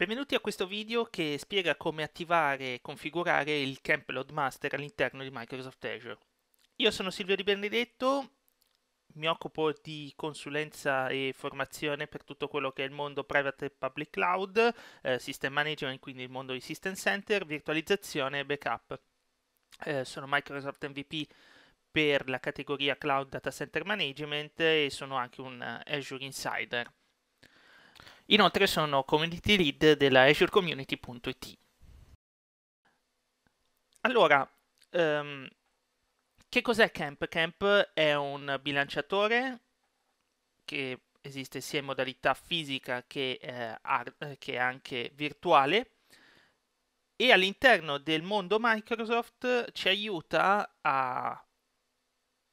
Benvenuti a questo video che spiega come attivare e configurare il Camp Loadmaster all'interno di Microsoft Azure. Io sono Silvio Di Benedetto, mi occupo di consulenza e formazione per tutto quello che è il mondo private e public cloud, eh, system management, quindi il mondo di system center, virtualizzazione e backup. Eh, sono Microsoft MVP per la categoria Cloud Data Center Management e sono anche un eh, Azure Insider. Inoltre sono community lead della azurecommunity.it. Allora, um, che cos'è Camp? Camp è un bilanciatore che esiste sia in modalità fisica che, eh, hard, eh, che anche virtuale e all'interno del mondo Microsoft ci aiuta a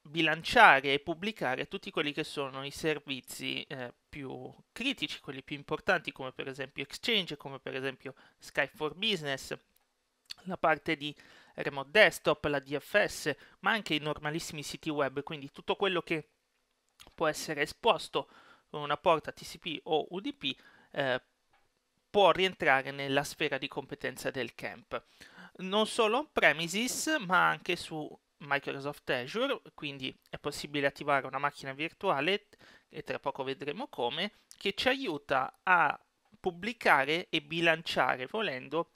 bilanciare e pubblicare tutti quelli che sono i servizi eh, più critici, quelli più importanti, come per esempio Exchange, come per esempio Skype for Business, la parte di remote desktop, la DFS, ma anche i normalissimi siti web, quindi tutto quello che può essere esposto con una porta TCP o UDP eh, può rientrare nella sfera di competenza del camp. Non solo on premises, ma anche su Microsoft Azure, quindi è possibile attivare una macchina virtuale, e tra poco vedremo come, che ci aiuta a pubblicare e bilanciare, volendo,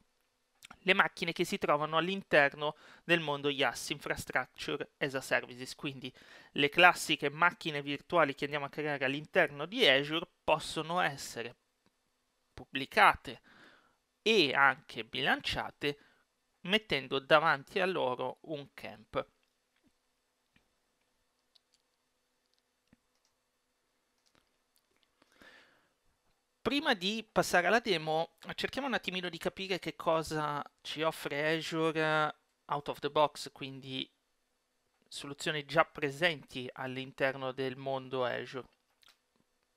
le macchine che si trovano all'interno del mondo IaaS, Infrastructure as a Services, quindi le classiche macchine virtuali che andiamo a creare all'interno di Azure possono essere pubblicate e anche bilanciate mettendo davanti a loro un camp. Prima di passare alla demo, cerchiamo un attimino di capire che cosa ci offre Azure out of the box, quindi soluzioni già presenti all'interno del mondo Azure.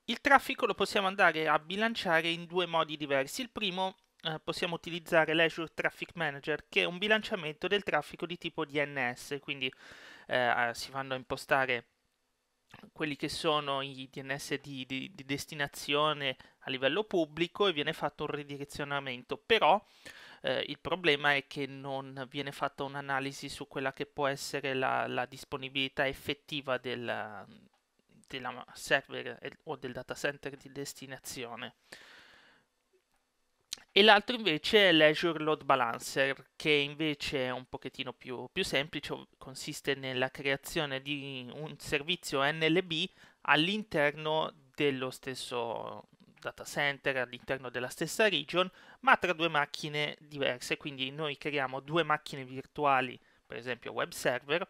Il traffico lo possiamo andare a bilanciare in due modi diversi. Il primo eh, possiamo utilizzare l'Azure Traffic Manager, che è un bilanciamento del traffico di tipo DNS, quindi eh, si vanno a impostare quelli che sono i DNS di, di, di, destinazione a livello pubblico e viene fatto un ridirezionamento, però eh, il problema è che non viene fatta un'analisi su quella che può essere la, la disponibilità effettiva del, della server o del data center di destinazione e l'altro invece è l'Azure Load Balancer, che invece è un pochettino più, più semplice, consiste nella creazione di un servizio NLB all'interno dello stesso data center, all'interno della stessa region, ma tra due macchine diverse, quindi noi creiamo due macchine virtuali, per esempio web server,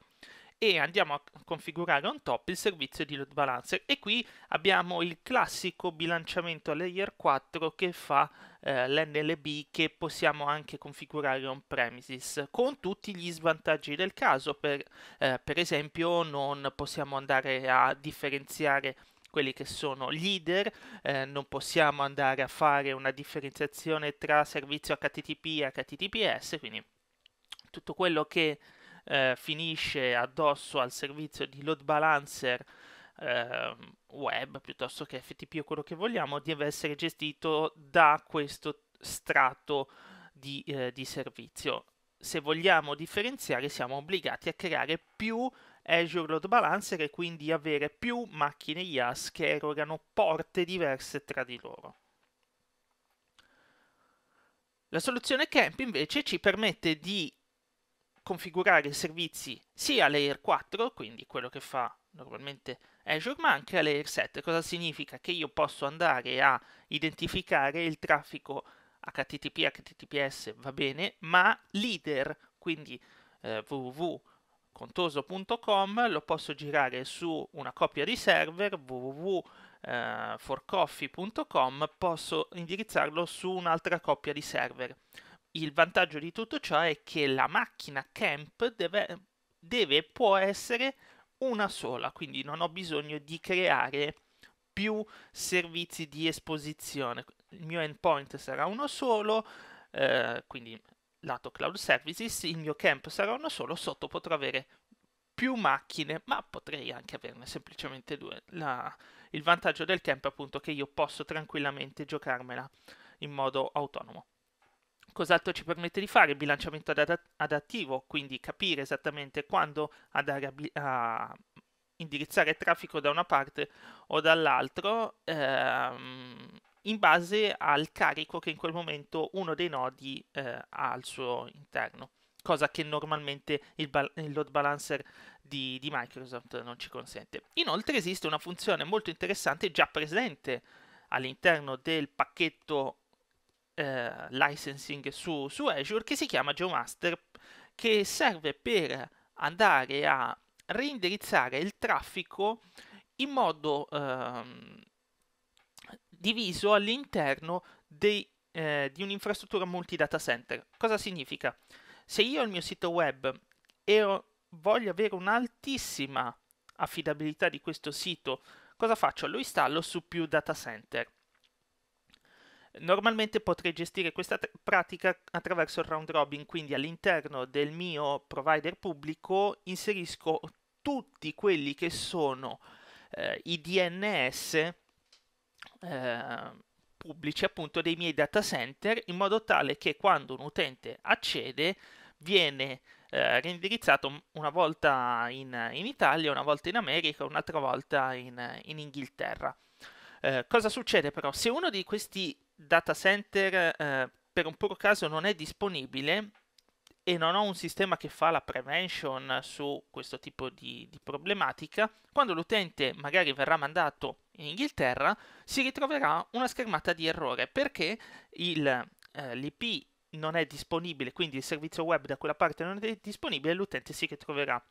e andiamo a configurare on top il servizio di load balancer e qui abbiamo il classico bilanciamento layer 4 che fa eh, l'NLB che possiamo anche configurare on premises con tutti gli svantaggi del caso per, eh, per esempio non possiamo andare a differenziare quelli che sono leader, eh, non possiamo andare a fare una differenziazione tra servizio HTTP e HTTPS, quindi tutto quello che eh, finisce addosso al servizio di load balancer eh, web piuttosto che FTP o quello che vogliamo, deve essere gestito da questo strato di, eh, di servizio. Se vogliamo differenziare siamo obbligati a creare più Azure Load Balancer e quindi avere più macchine IaaS che erogano porte diverse tra di loro. La soluzione Camp invece ci permette di configurare i servizi sia a layer 4, quindi quello che fa normalmente Azure, ma anche a layer 7. Cosa significa? Che io posso andare a identificare il traffico HTTP, HTTPS, va bene, ma leader, quindi eh, www.contoso.com, lo posso girare su una coppia di server www.forcoffee.com, eh, posso indirizzarlo su un'altra coppia di server il vantaggio di tutto ciò è che la macchina camp deve, deve può essere una sola, quindi non ho bisogno di creare più servizi di esposizione. Il mio endpoint sarà uno solo, eh, quindi lato cloud services, il mio camp sarà uno solo, sotto potrò avere più macchine, ma potrei anche averne semplicemente due. La, il vantaggio del camp è appunto che io posso tranquillamente giocarmela in modo autonomo. Cos'altro ci permette di fare? Il bilanciamento adat- adattivo, quindi capire esattamente quando andare a, bi- a indirizzare il traffico da una parte o dall'altra ehm, in base al carico che in quel momento uno dei nodi eh, ha al suo interno, cosa che normalmente il, ba- il load balancer di, di Microsoft non ci consente. Inoltre esiste una funzione molto interessante già presente all'interno del pacchetto eh, licensing su, su Azure che si chiama GeoMaster che serve per andare a reindirizzare il traffico in modo ehm, diviso all'interno dei, eh, di un'infrastruttura multi-data center. Cosa significa? Se io ho il mio sito web e voglio avere un'altissima affidabilità di questo sito, cosa faccio? Lo installo su più data center. Normalmente potrei gestire questa t- pratica attraverso il round robin, quindi all'interno del mio provider pubblico inserisco tutti quelli che sono eh, i DNS eh, pubblici appunto dei miei data center in modo tale che quando un utente accede viene eh, reindirizzato una volta in, in, Italia, una volta in America, un'altra volta in, in Inghilterra. Eh, cosa succede però? Se uno di questi data center eh, per un puro caso non è disponibile e non ho un sistema che fa la prevention su questo tipo di, di problematica, quando l'utente magari verrà mandato in Inghilterra si ritroverà una schermata di errore perché il, eh, l'IP non è disponibile, quindi il servizio web da quella parte non è disponibile e l'utente si ritroverà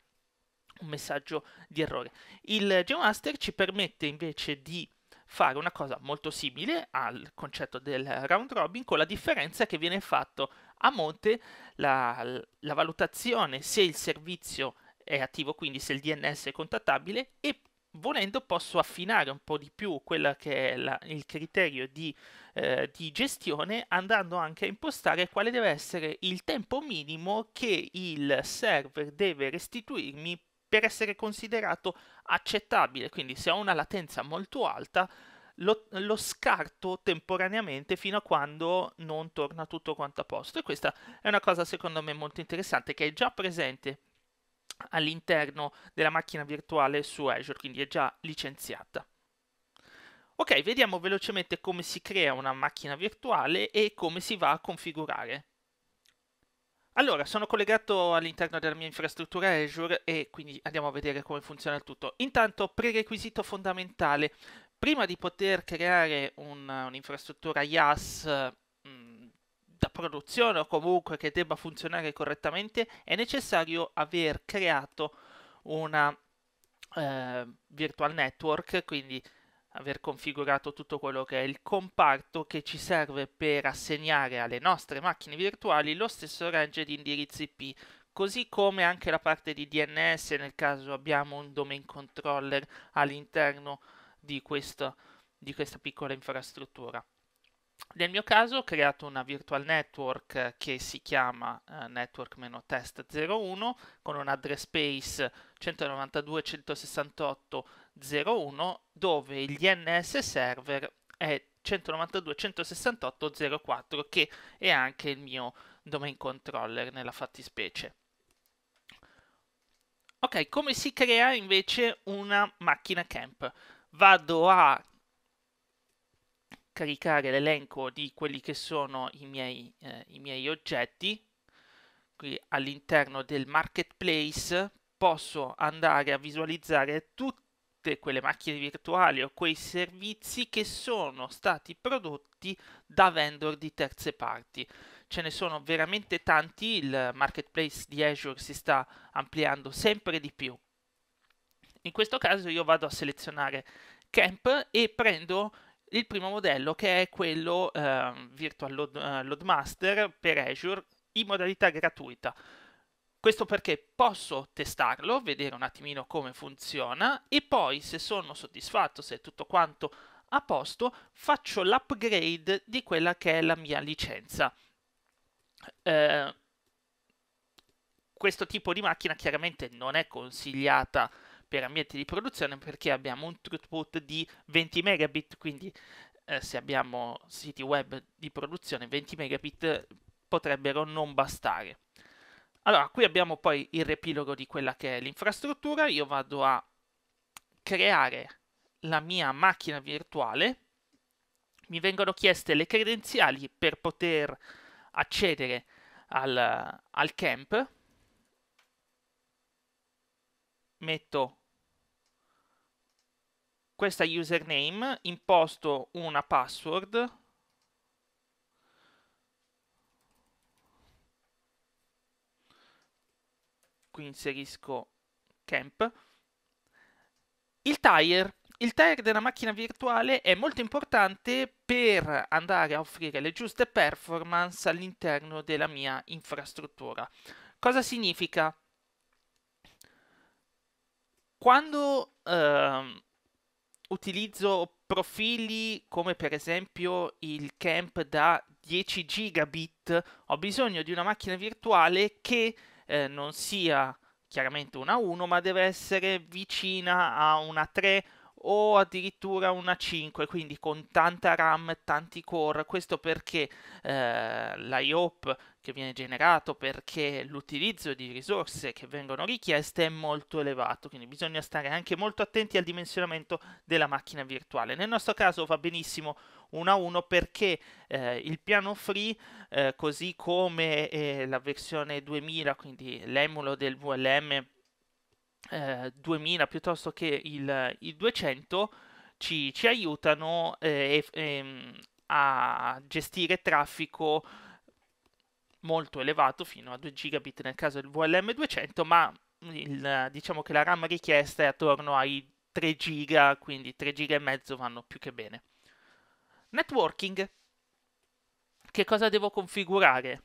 un messaggio di errore. Il Geomaster ci permette invece di fare una cosa molto simile al concetto del round robin, con la differenza che viene fatto a monte la, la valutazione se il servizio è attivo, quindi se il DNS è contattabile e volendo posso affinare un po' di più quello che è la, il criterio di, eh, di, gestione andando anche a impostare quale deve essere il tempo minimo che il server deve restituirmi per essere considerato accettabile, quindi se ho una latenza molto alta lo, lo, scarto temporaneamente fino a quando non torna tutto quanto a posto e questa è una cosa secondo me molto interessante che è già presente all'interno della macchina virtuale su Azure, quindi è già licenziata. Ok, vediamo velocemente come si crea una macchina virtuale e come si va a configurare. Allora, sono collegato all'interno della mia infrastruttura Azure e quindi andiamo a vedere come funziona il tutto. Intanto, prerequisito fondamentale, prima di poter creare un, un'infrastruttura IaaS mh, mm, da produzione o comunque che debba funzionare correttamente, è necessario aver creato una eh, virtual network, quindi aver configurato tutto quello che è il comparto che ci serve per assegnare alle nostre macchine virtuali lo stesso range di indirizzi IP, così come anche la parte di DNS nel caso abbiamo un domain controller all'interno di, questo, di questa piccola infrastruttura. Nel mio caso ho creato una virtual network che si chiama eh, network-test01 con un address space 192.168 01 dove il DNS server è 192.168.04 che è anche il mio domain controller nella fattispecie. Ok, come si crea invece una macchina camp? Vado a caricare l'elenco di quelli che sono i miei, eh, i miei oggetti. Qui all'interno del marketplace posso andare a visualizzare tutti tutte quelle macchine virtuali o quei servizi che sono stati prodotti da vendor di terze parti. Ce ne sono veramente tanti, il marketplace di Azure si sta ampliando sempre di più. In questo caso io vado a selezionare Camp e prendo il primo modello che è quello eh, Virtual Load, uh, Loadmaster per Azure in modalità gratuita. Questo perché posso testarlo, vedere un attimino come funziona e poi se sono soddisfatto, se è tutto quanto a posto, faccio l'upgrade di quella che è la mia licenza. Eh, questo tipo di macchina chiaramente non è consigliata per ambienti di produzione perché abbiamo un throughput di 20 megabit, quindi eh, se abbiamo siti web di produzione 20 megabit potrebbero non bastare. Allora, qui abbiamo poi il repilogo di quella che è l'infrastruttura. Io vado a creare la mia macchina virtuale. Mi vengono chieste le credenziali per poter accedere al, al camp. Metto questa username, imposto una password qui inserisco camp. Il tire. Il tire della macchina virtuale è molto importante per andare a offrire le giuste performance all'interno della mia infrastruttura. Cosa significa? Quando eh, utilizzo profili come per esempio il camp da 10 gigabit, ho bisogno di una macchina virtuale che eh, non sia chiaramente una 1, ma deve essere vicina a una 3 o addirittura una 5, quindi con tanta RAM, tanti core. Questo perché eh, l'IOP che viene generato, perché l'utilizzo di risorse che vengono richieste è molto elevato, quindi bisogna stare anche molto attenti al dimensionamento della macchina virtuale. Nel nostro caso va benissimo 1-1 perché eh, il piano free, eh, così come eh, la versione 2000, quindi l'emulo del VLM 2000 eh, piuttosto che il, il 200, ci, ci aiutano eh, ehm, a gestire traffico molto elevato fino a 2 gigabit nel caso del VLM 200, ma il, diciamo che la RAM richiesta è attorno ai 3 giga, quindi 3 giga e mezzo vanno più che bene. Networking. Che cosa devo configurare?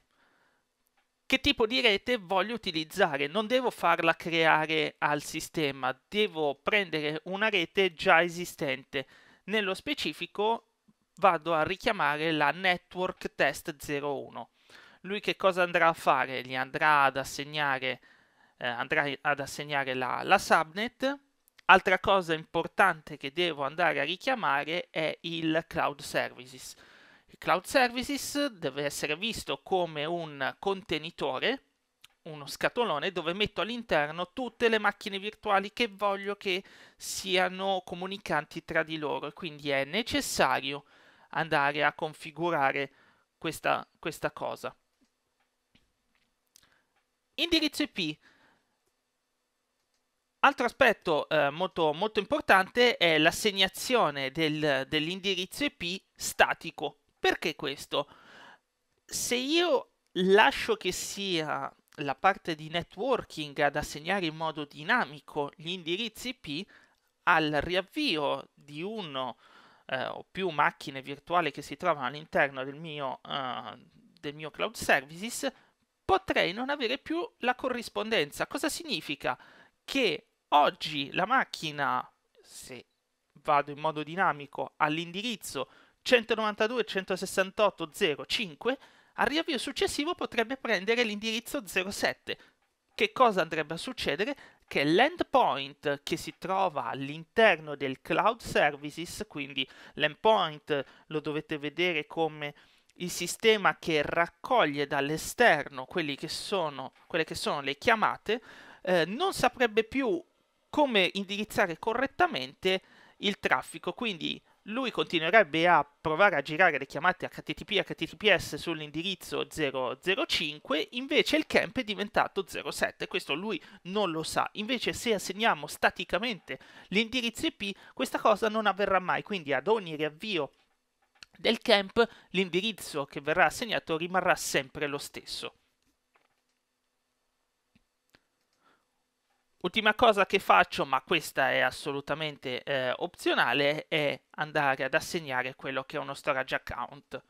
Che tipo di rete voglio utilizzare? Non devo farla creare al sistema, devo prendere una rete già esistente. Nello specifico vado a richiamare la network test 01. Lui che cosa andrà a fare? Gli andrà ad assegnare, eh, andrà ad assegnare la, la subnet Altra cosa importante che devo andare a richiamare è il Cloud Services. Il Cloud Services deve essere visto come un contenitore, uno scatolone dove metto all'interno tutte le macchine virtuali che voglio che siano comunicanti tra di loro. Quindi è necessario andare a configurare questa, questa cosa. Indirizzo IP Altro aspetto eh, molto, molto, importante è l'assegnazione del, dell'indirizzo IP statico. Perché questo? Se io lascio che sia la parte di networking ad assegnare in modo dinamico gli indirizzi IP, al riavvio di uno eh, o più macchine virtuali che si trovano all'interno del mio, uh, del mio cloud services, potrei non avere più la corrispondenza. Cosa significa? Che Oggi la macchina, se vado in modo dinamico all'indirizzo 192.168.05, al riavvio successivo potrebbe prendere l'indirizzo 07. Che cosa andrebbe a succedere? Che l'endpoint che si trova all'interno del cloud services, quindi l'endpoint lo dovete vedere come il sistema che raccoglie dall'esterno che sono, quelle che sono le chiamate, eh, non saprebbe più come indirizzare correttamente il traffico. Quindi lui continuerebbe a provare a girare le chiamate HTTP e HTTPS sull'indirizzo 005, invece il camp è diventato 07, questo lui non lo sa. Invece se assegniamo staticamente l'indirizzo IP, questa cosa non avverrà mai, quindi ad ogni riavvio del camp l'indirizzo che verrà assegnato rimarrà sempre lo stesso. Ultima cosa che faccio, ma questa è assolutamente eh, opzionale, è andare ad assegnare quello che è uno storage account.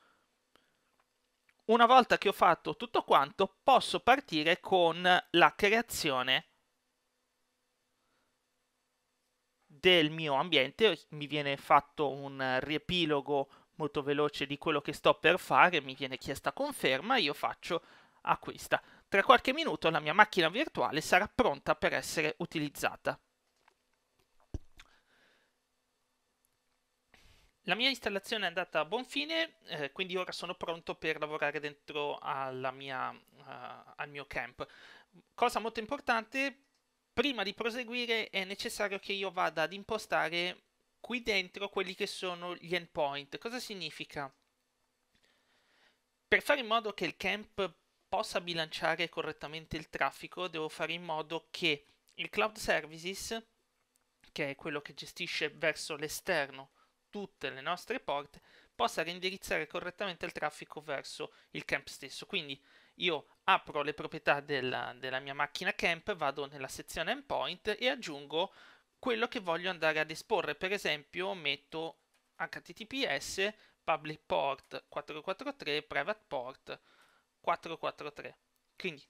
Una volta che ho fatto tutto quanto, posso partire con la creazione del mio ambiente. Mi viene fatto un riepilogo molto veloce di quello che sto per fare, mi viene chiesta conferma, io faccio acquista. Ah, tra qualche minuto la mia macchina virtuale sarà pronta per essere utilizzata. La mia installazione è andata a buon fine, eh, quindi ora sono pronto per lavorare dentro mia, uh, al mio camp. Cosa molto importante, prima di proseguire è necessario che io vada ad impostare qui dentro quelli che sono gli endpoint. Cosa significa? Per fare in modo che il camp possa bilanciare correttamente il traffico, devo fare in modo che il cloud services, che è quello che gestisce verso l'esterno tutte le nostre porte, possa reindirizzare correttamente il traffico verso il camp stesso. Quindi io apro le proprietà della, della mia macchina camp, vado nella sezione endpoint e aggiungo quello che voglio andare ad esporre. Per esempio metto HTTPS public port 443 private port 443. 443. Quindi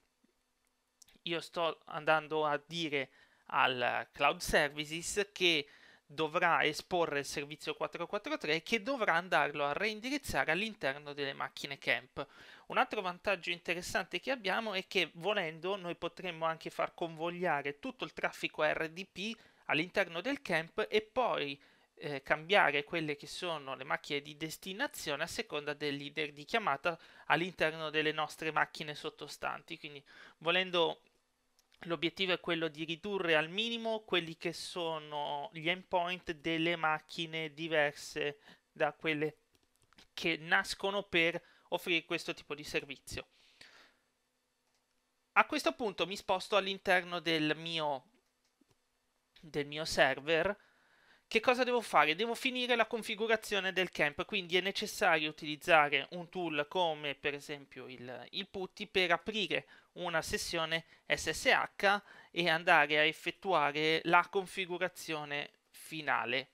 io sto andando a dire al cloud services che dovrà esporre il servizio 443 che dovrà andarlo a reindirizzare all'interno delle macchine camp. Un altro vantaggio interessante che abbiamo è che volendo noi potremmo anche far convogliare tutto il traffico RDP all'interno del camp e poi eh, cambiare quelle che sono le macchine di destinazione a seconda del leader di chiamata all'interno delle nostre macchine sottostanti. Quindi volendo l'obiettivo è quello di ridurre al minimo quelli che sono gli endpoint delle macchine diverse da quelle che nascono per offrire questo tipo di servizio. A questo punto mi sposto all'interno del mio, del mio server che cosa devo fare? Devo finire la configurazione del camp, quindi è necessario utilizzare un tool come per esempio il, il Putty per aprire una sessione SSH e andare a effettuare la configurazione finale.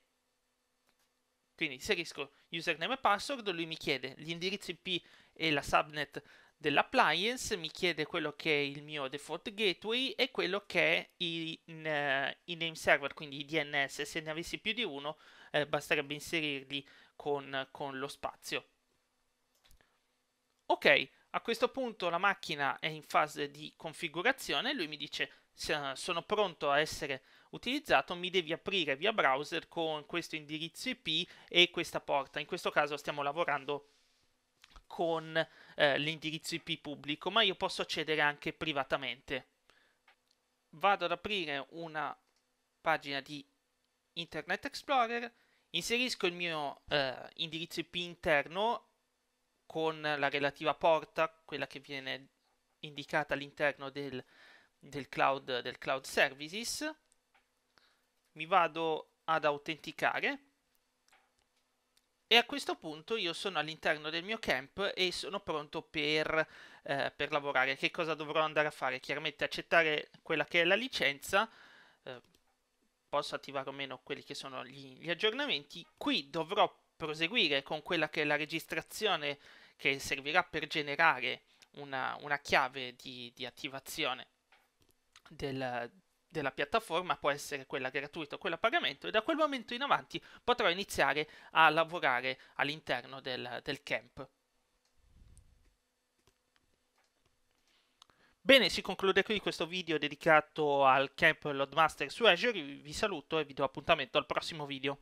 Quindi inserisco username e password, lui mi chiede l'indirizzo IP e la subnet dell'appliance, mi chiede quello che è il mio default gateway e quello che è i, in, uh, i name server, quindi i DNS. Se ne avessi più di uno, eh, basterebbe inserirli con, con lo spazio. Ok, a questo punto la macchina è in fase di configurazione, lui mi dice sono pronto a essere utilizzato, mi devi aprire via browser con questo indirizzo IP e questa porta. In questo caso stiamo lavorando con eh, l'indirizzo IP pubblico, ma io posso accedere anche privatamente. Vado ad aprire una pagina di Internet Explorer, inserisco il mio eh, indirizzo IP interno con la relativa porta, quella che viene indicata all'interno del, del, cloud, del cloud services, mi vado ad autenticare e a questo punto io sono all'interno del mio camp e sono pronto per, eh, per lavorare. Che cosa dovrò andare a fare? Chiaramente accettare quella che è la licenza, eh, posso attivare o meno quelli che sono gli, gli aggiornamenti. Qui dovrò proseguire con quella che è la registrazione che servirà per generare una, una chiave di, di attivazione del, della piattaforma può essere quella gratuita o quella a pagamento e da quel momento in avanti potrò iniziare a lavorare all'interno del, del camp. Bene, si conclude qui questo video dedicato al camp Loadmaster su Azure, vi saluto e vi do appuntamento al prossimo video.